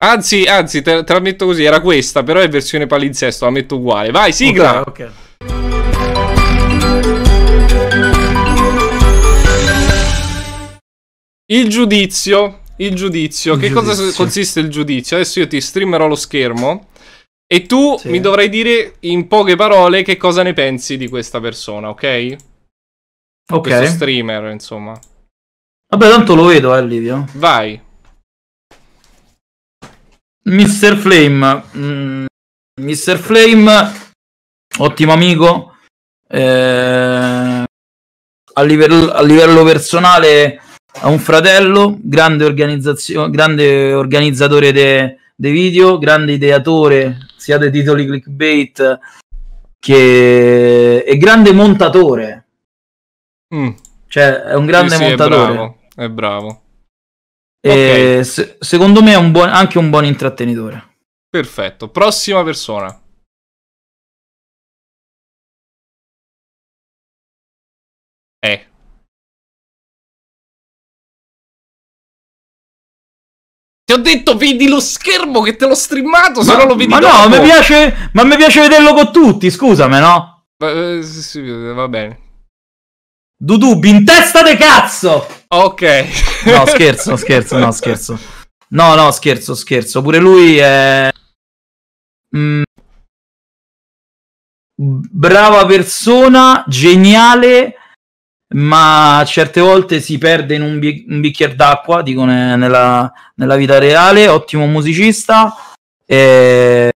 Anzi, anzi, te, te, la metto così, era questa, però è versione palinsesto, la metto uguale. Vai, sigla! Ok, ok. Il giudizio, il giudizio, il che giudizio. cosa consiste il giudizio? Adesso io ti streamerò lo schermo e tu sì. mi dovrai dire in poche parole che cosa ne pensi di questa persona, ok? Ok. Questo streamer, insomma. Vabbè, tanto lo vedo, eh, Livio. Vai. Mr. Flame, mm, Mr. Flame, ottimo amico. Eh, a, livello, a, livello, personale ha un fratello, grande, organizzazio- grande organizzatore dei video, grande ideatore sia dei titoli clickbait che è grande montatore. Mm. Cioè, è un grande sì, sì, montatore. È bravo, è bravo. Okay. Se- secondo me è un buon, anche un buon intrattenitore. Perfetto. Prossima persona. Eh. Ti ho detto, vedi lo schermo che te l'ho streamato, se no lo vedi Ma dopo. no, mi piace, ma mi piace vederlo con tutti, scusami, no? Eh, sì, sì, va bene. Dudub in testa de cazzo! Ok. No, scherzo, scherzo, no, scherzo. No, no, scherzo, scherzo. Pure lui è... Mm. Brava persona, geniale, ma certe volte si perde in un, bi- un bicchiere d'acqua, dico ne- nella-, nella vita reale. Ottimo musicista. E...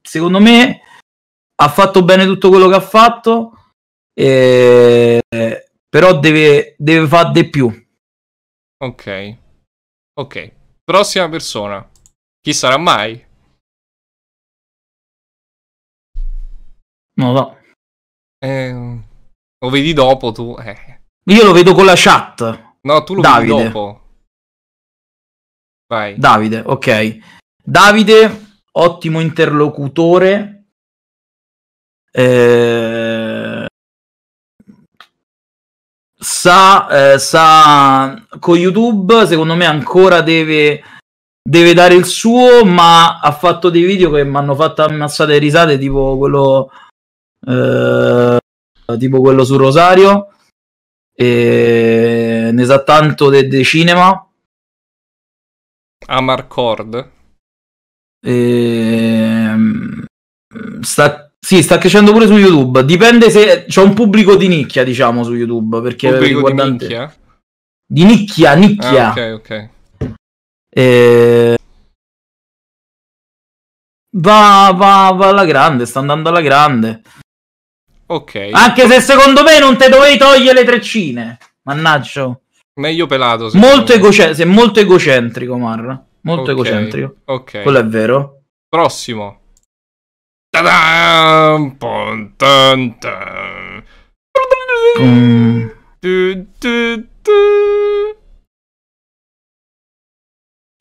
Secondo me ha fatto bene tutto quello che ha fatto, eh, però deve, deve fare di più. Ok, ok. Prossima persona. Chi sarà mai? Non lo so. Eh, lo vedi dopo tu. Eh. Io lo vedo con la chat. No, tu lo Davide. vedi dopo. Vai. Davide, ok. Davide, ottimo interlocutore eh, sa, eh, sa con YouTube secondo me ancora deve, deve dare il suo ma ha fatto dei video che mi hanno fatto ammazzate risate tipo quello eh, tipo quello su Rosario e ne sa tanto del de cinema Amarcord e, ehm, sta sì, sta crescendo pure su YouTube. Dipende se c'è un pubblico di nicchia, diciamo, su YouTube. Perché pubblico riguardante... di nicchia? Di nicchia, nicchia. Ah, ok, ok. E... Eh, va, va, va alla grande, sta andando alla grande. Ok. Anche se secondo me non te dovevi togliere le treccine. Mannaggia. Meglio pelato. Molto, egoce- sei molto egocentrico, Marra. Molto okay. egocentrico. Ok. Quello è vero. Prossimo. Mm.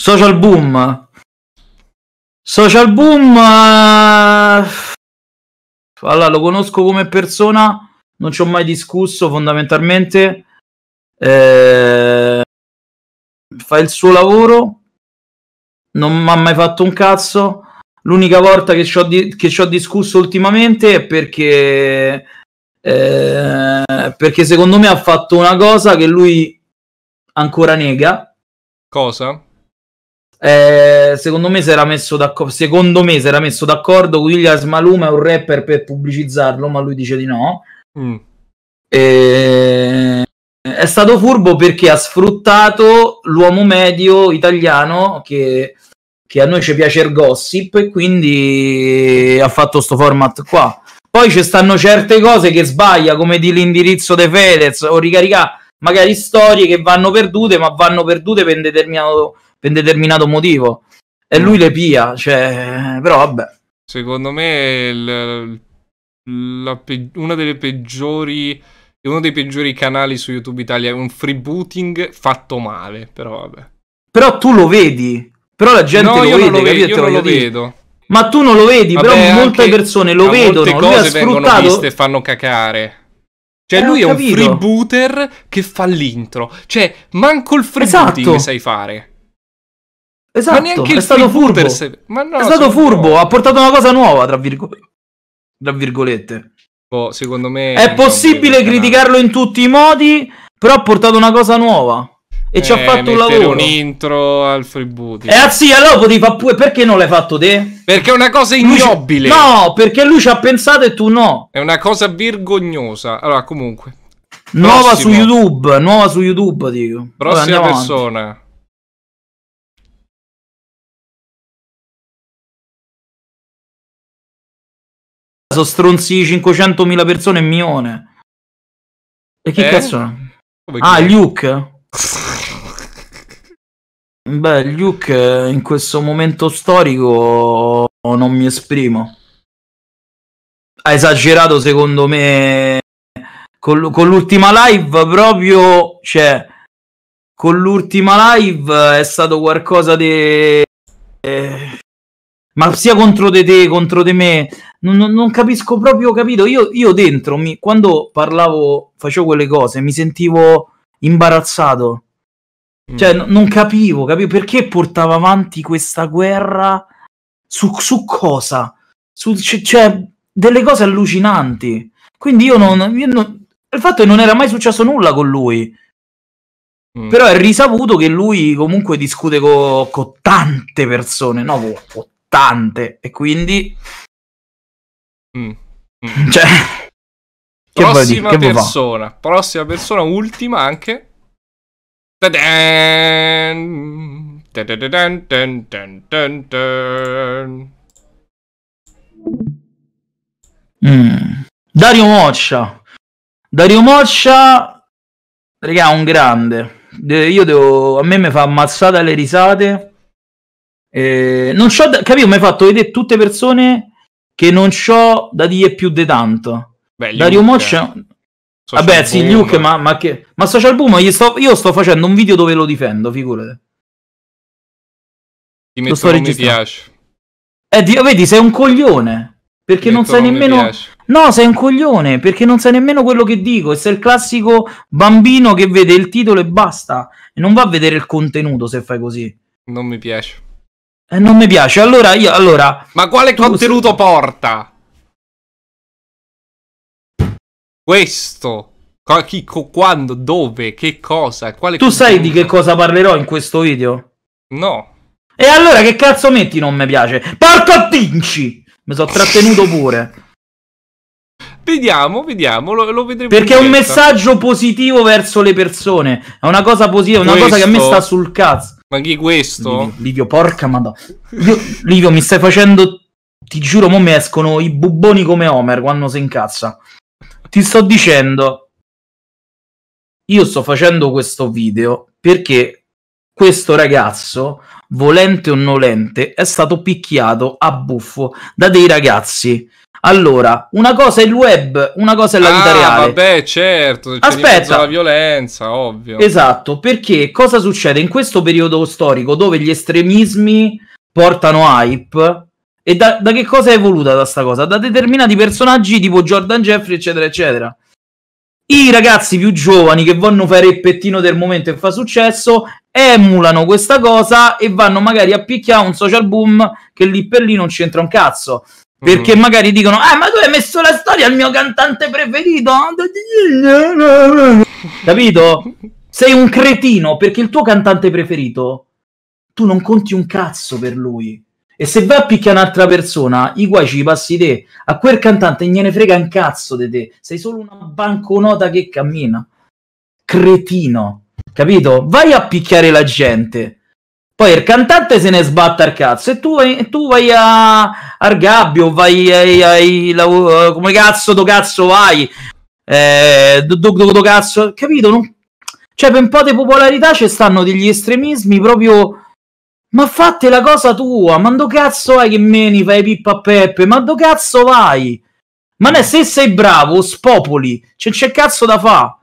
Social boom. Social boom. Eh, allora, lo conosco come persona, non ci ho mai discusso fondamentalmente. Eh, fa il suo lavoro, non mi ha mai fatto un cazzo. L'unica volta che ci ho, di- discusso ultimamente è perché, eh, perché secondo me ha fatto una cosa che lui ancora nega. Cosa? Eh, secondo, me si era messo d'accordo, secondo me si era messo d'accordo Williams Maluma è un rapper per pubblicizzarlo, ma lui dice di no. Mm. Eh, è stato furbo perché ha sfruttato l'uomo medio italiano che che a noi ci piace il gossip e quindi ha fatto questo format qua. Poi ci stanno certe cose che sbaglia, come di l'indirizzo di Fedez o ricarica magari storie che vanno perdute, ma vanno perdute per un determinato, per un determinato motivo. E lui le pia, cioè... però vabbè. Secondo me il, pe- una delle peggiori uno dei peggiori canali su YouTube Italia, è un freebooting fatto male, però vabbè. Però tu lo vedi, però la gente no, lo vede, lo Ve- io non lo vedo. Ma tu non lo vedi, Vabbè, però molte persone lo vedono. Molte cose lui sfruttato... e fanno cacare. Cioè, eh, lui è un freebooter che fa l'intro. Cioè, manco il freebooting esatto. sai fare. Esatto, ma neanche è stato furbo. Se... Ma no, è stato furbo, ha portato una cosa nuova, tra, virgolette. tra virgolette. Boh, secondo me... È possibile criticarlo in tutti i modi, però ha portato una cosa nuova e eh, ci ha eh, fatto un lavoro. un intro al freebooting. Eh, ah, sì, allora potevi fare pure. Perché non l'hai fatto te? Perché è una cosa ignobile. Lui... No, perché lui ci ha pensato e tu no. È una cosa vergognosa. Allora, comunque. Prossimo. Nuova su YouTube. Nuova su YouTube, dico. Prossima Vabbè, persona. Avanti. Sono stronzi 500.000 persone e milione. E chi eh? cazzo? ah, Luke. Beh, Luke, eh, in questo momento storico non mi esprimo. Ha esagerato, secondo me, con, con l'ultima live proprio, cioè, con l'ultima live è stato qualcosa di... Eh, ma sia contro di te, contro di me, non, non, non, capisco proprio, capito? Io, io dentro, mi, quando parlavo, facevo quelle cose, mi sentivo imbarazzato Mm. Cioè, mm. n- non capivo, capivo perché portava avanti questa guerra su, su cosa? Su, c- cioè, delle cose allucinanti. Quindi io non, io non, Il fatto è che non era mai successo nulla con lui. Mm. Però è risaputo che lui comunque discute con co tante persone, no, con co tante. E quindi... Mm. mm. Cioè... Prossima persona, prossima persona, ultima anche. Dun dun dun mm. Dario Moccia. Dario Moccia, raga, un grande. De- io devo... A me mi fa ammazzata le risate. Eh, non c'ho da... Capito, mi hai fatto vedere tutte persone che non c'ho da dire più di tanto. Beh, Dario Moccia... È Social Vabbè, sì, Luke, ma, ma, che... ma Social Boom, sto... io sto facendo un video dove lo difendo, figurate. Ti metto lo sto mi piace. Eh, ti... vedi, sei un coglione. Perché non sai nemmeno. No, sei un coglione. Perché non sai nemmeno quello che dico. E sei il classico bambino che vede il titolo e basta. E non va a vedere il contenuto se fai così. Non mi piace. Eh, non mi piace. Allora io. Allora, Ma quale contenuto sei... porta? Questo. Chi, quando, dove, che cosa, quale... Tu sai di che cosa parlerò in questo video? No. E allora che cazzo metti non mi piace? Porco Vinci! Mi sono trattenuto pure. Vediamo, vediamo, lo, lo vedremo. Perché è un messaggio positivo verso le persone. È una cosa positiva, questo... una cosa che a me sta sul cazzo. Ma chi questo? Livio, Livio porca madonna. Livio, Livio, mi stai facendo... Ti giuro, mo' mi escono i bubboni come Homer quando si incazza ti sto dicendo, io sto facendo questo video perché questo ragazzo, volente o nolente, è stato picchiato a buffo da dei ragazzi. Allora, una cosa è il web, una cosa è la ah, vita reale. Vabbè, certo, aspetta. La violenza, ovvio. Esatto, perché cosa succede in questo periodo storico dove gli estremismi portano hype? E da, da che cosa è evoluta questa cosa? Da determinati personaggi tipo Jordan Jeffrey, eccetera, eccetera. I ragazzi più giovani che vogliono fare il pettino del momento e fa successo emulano questa cosa e vanno magari a picchiare un social boom che lì per lì non c'entra un cazzo. Perché mm. magari dicono: Ah, ma tu hai messo la storia al mio cantante preferito. Capito? Sei un cretino perché il tuo cantante preferito tu non conti un cazzo per lui. E se va a picchiare un'altra persona, i guai ci passi te. A quel cantante gliene frega un cazzo di te. Sei solo una banconota che cammina. Cretino. Capito? Vai a picchiare la gente. Poi il cantante se ne sbatta al cazzo. E tu, vai, tu vai a, al gabbio, vai ai, ai la, eh, come cazzo, do cazzo vai. Eh, do, do, do cazzo. Capito? Non... Cioè, per un po' di popolarità ci stanno degli estremismi proprio ma fate la cosa tua, ma do cazzo vai che meni, fai pippa a Peppe, ma do cazzo vai? Ma ne, se sei bravo, spopoli, c'è, c'è cazzo da fa.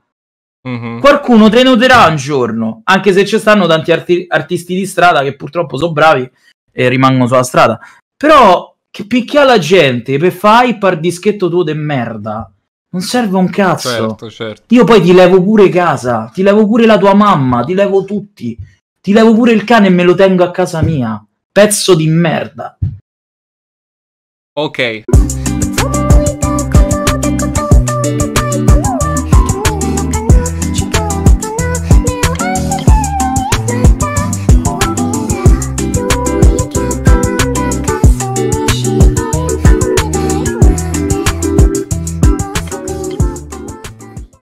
Mm-hmm. Qualcuno te noterà un giorno, anche se ci stanno tanti arti- artisti di strada che purtroppo sono bravi e rimangono sulla strada. Però che picchia la gente per fare par al dischetto tuo de merda. Non serve un cazzo. Certo, certo. Io poi ti levo pure casa, ti levo pure la tua mamma, ti levo tutti ti levo pure il cane e me lo tengo a casa mia. Pezzo di merda. Ok.